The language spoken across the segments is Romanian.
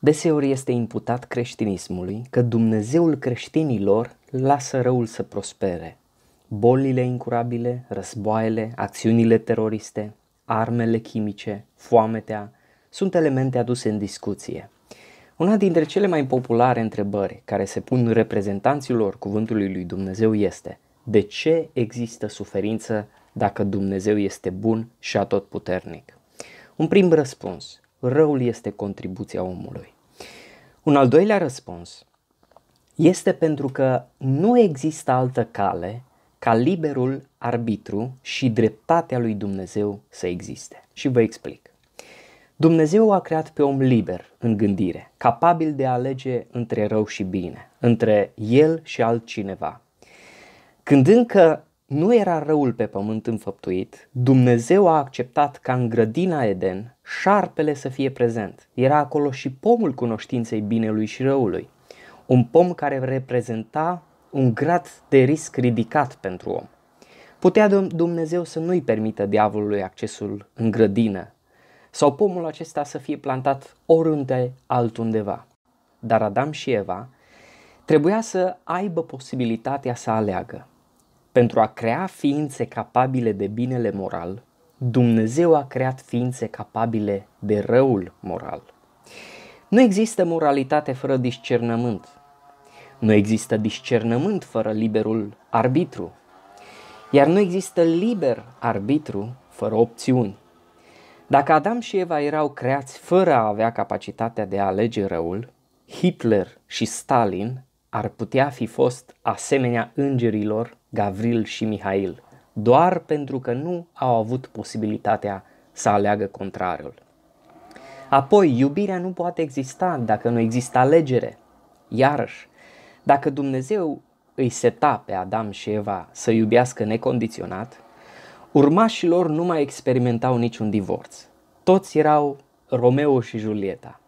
Deseori este imputat creștinismului că Dumnezeul creștinilor lasă răul să prospere. Bolile incurabile, războaiele, acțiunile teroriste, armele chimice, foametea, sunt elemente aduse în discuție. Una dintre cele mai populare întrebări care se pun reprezentanților cuvântului lui Dumnezeu este de ce există suferință dacă Dumnezeu este bun și atotputernic? Un prim răspuns, răul este contribuția omului. Un al doilea răspuns este pentru că nu există altă cale ca liberul arbitru și dreptatea lui Dumnezeu să existe. Și vă explic. Dumnezeu a creat pe om liber în gândire, capabil de a alege între rău și bine, între el și altcineva. Când încă nu era răul pe pământ înfăptuit, Dumnezeu a acceptat ca în grădina Eden șarpele să fie prezent. Era acolo și pomul cunoștinței binelui și răului. Un pom care reprezenta un grad de risc ridicat pentru om. Putea Dumnezeu să nu-i permită diavolului accesul în grădină sau pomul acesta să fie plantat oriunde altundeva. Dar Adam și Eva trebuia să aibă posibilitatea să aleagă. Pentru a crea ființe capabile de binele moral, Dumnezeu a creat ființe capabile de răul moral. Nu există moralitate fără discernământ. Nu există discernământ fără liberul arbitru. Iar nu există liber arbitru fără opțiuni. Dacă Adam și Eva erau creați fără a avea capacitatea de a alege răul, Hitler și Stalin ar putea fi fost asemenea îngerilor Gavril și Mihail, doar pentru că nu au avut posibilitatea să aleagă contrarul. Apoi, iubirea nu poate exista dacă nu există alegere. Iarăși, dacă Dumnezeu îi seta pe Adam și Eva să iubească necondiționat, urmașilor nu mai experimentau niciun divorț. Toți erau Romeo și Julieta.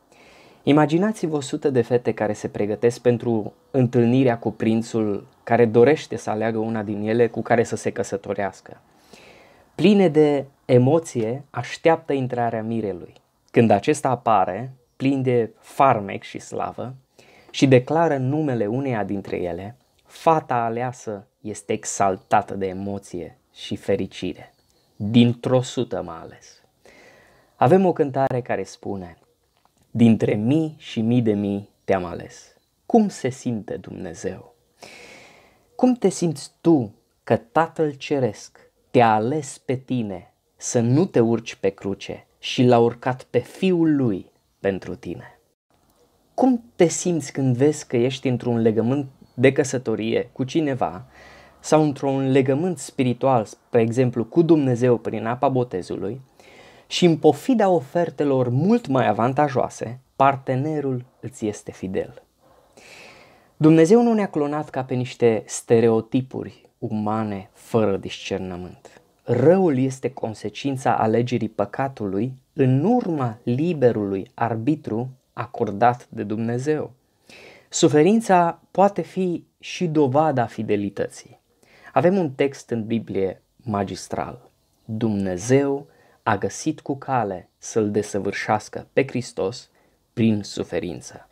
Imaginați-vă o sută de fete care se pregătesc pentru întâlnirea cu prințul care dorește să aleagă una din ele cu care să se căsătorească. Pline de emoție, așteaptă intrarea mirelui. Când acesta apare, plin de farmec și slavă, și declară numele uneia dintre ele, fata aleasă este exaltată de emoție și fericire. Dintr-o sută mai ales. Avem o cântare care spune, dintre mii și mii de mii te-am ales. Cum se simte Dumnezeu? Cum te simți tu că Tatăl Ceresc te-a ales pe tine să nu te urci pe cruce și l-a urcat pe Fiul Lui pentru tine? Cum te simți când vezi că ești într-un legământ de căsătorie cu cineva sau într-un legământ spiritual, spre exemplu cu Dumnezeu prin apa botezului, și în pofida ofertelor mult mai avantajoase, partenerul îți este fidel. Dumnezeu nu ne-a clonat ca pe niște stereotipuri umane fără discernământ. Răul este consecința alegerii păcatului în urma liberului arbitru acordat de Dumnezeu. Suferința poate fi și dovada fidelității. Avem un text în Biblie magistral. Dumnezeu a găsit cu cale să-l desăvârșească pe Hristos prin suferință.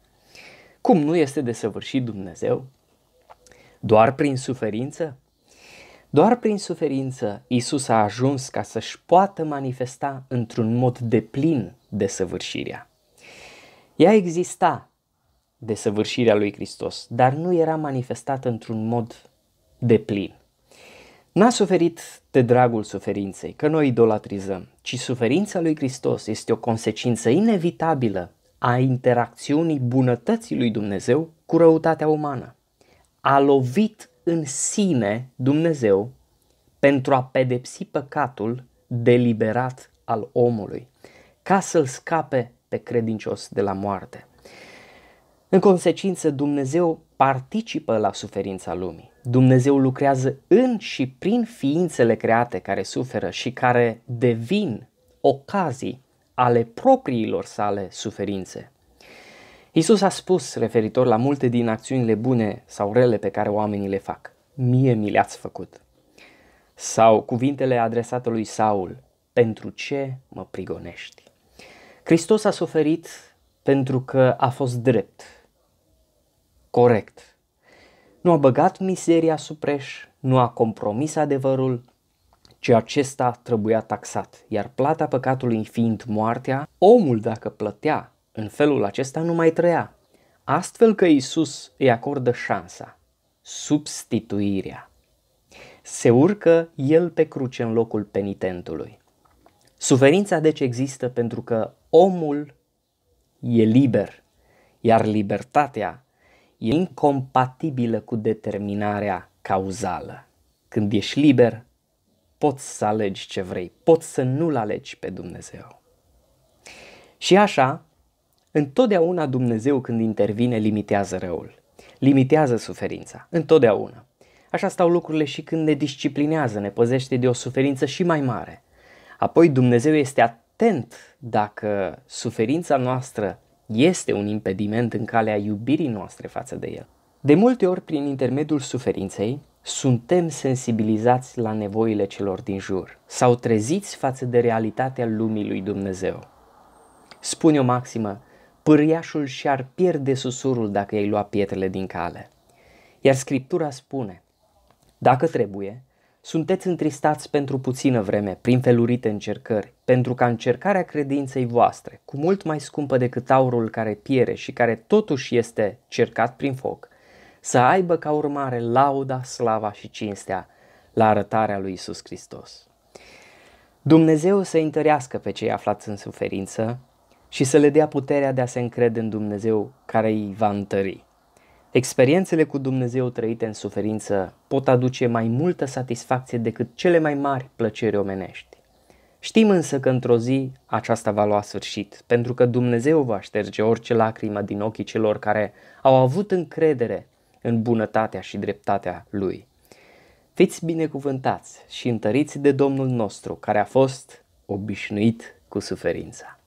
Cum nu este desăvârșit Dumnezeu? Doar prin suferință? Doar prin suferință Isus a ajuns ca să-și poată manifesta într-un mod deplin desăvârșirea. Ea exista, desăvârșirea lui Hristos, dar nu era manifestată într-un mod deplin. N-a suferit de dragul suferinței, că noi idolatrizăm, ci suferința lui Hristos este o consecință inevitabilă a interacțiunii bunătății lui Dumnezeu cu răutatea umană. A lovit în sine Dumnezeu pentru a pedepsi păcatul deliberat al omului, ca să-l scape pe credincios de la moarte. În consecință, Dumnezeu participă la suferința lumii. Dumnezeu lucrează în și prin ființele create care suferă și care devin ocazii ale propriilor sale suferințe. Isus a spus referitor la multe din acțiunile bune sau rele pe care oamenii le fac. Mie mi le-ați făcut. Sau cuvintele adresate lui Saul, pentru ce mă prigonești? Hristos a suferit pentru că a fost drept, corect. Nu a băgat miseria supreș, nu a compromis adevărul, ci acesta trebuia taxat, iar plata păcatului fiind moartea, omul dacă plătea în felul acesta nu mai trăia. Astfel că Isus îi acordă șansa, substituirea. Se urcă el pe cruce în locul penitentului. Suferința deci există pentru că omul e liber, iar libertatea e incompatibilă cu determinarea cauzală. Când ești liber, poți să alegi ce vrei, poți să nu-L alegi pe Dumnezeu. Și așa, întotdeauna Dumnezeu când intervine limitează răul, limitează suferința, întotdeauna. Așa stau lucrurile și când ne disciplinează, ne păzește de o suferință și mai mare. Apoi Dumnezeu este atent dacă suferința noastră este un impediment în calea iubirii noastre față de El. De multe ori, prin intermediul suferinței, suntem sensibilizați la nevoile celor din jur sau treziți față de realitatea lumii lui Dumnezeu. Spune o maximă, pâriașul și-ar pierde susurul dacă ei lua pietrele din cale. Iar Scriptura spune, dacă trebuie, sunteți întristați pentru puțină vreme, prin felurite încercări, pentru ca încercarea credinței voastre, cu mult mai scumpă decât aurul care piere și care totuși este cercat prin foc, să aibă ca urmare lauda, slava și cinstea la arătarea lui Isus Hristos. Dumnezeu să întărească pe cei aflați în suferință și să le dea puterea de a se încrede în Dumnezeu care îi va întări. Experiențele cu Dumnezeu trăite în suferință pot aduce mai multă satisfacție decât cele mai mari plăceri omenești. Știm însă că într-o zi aceasta va lua sfârșit, pentru că Dumnezeu va șterge orice lacrimă din ochii celor care au avut încredere în bunătatea și dreptatea Lui. Fiți binecuvântați și întăriți de Domnul nostru, care a fost obișnuit cu suferința.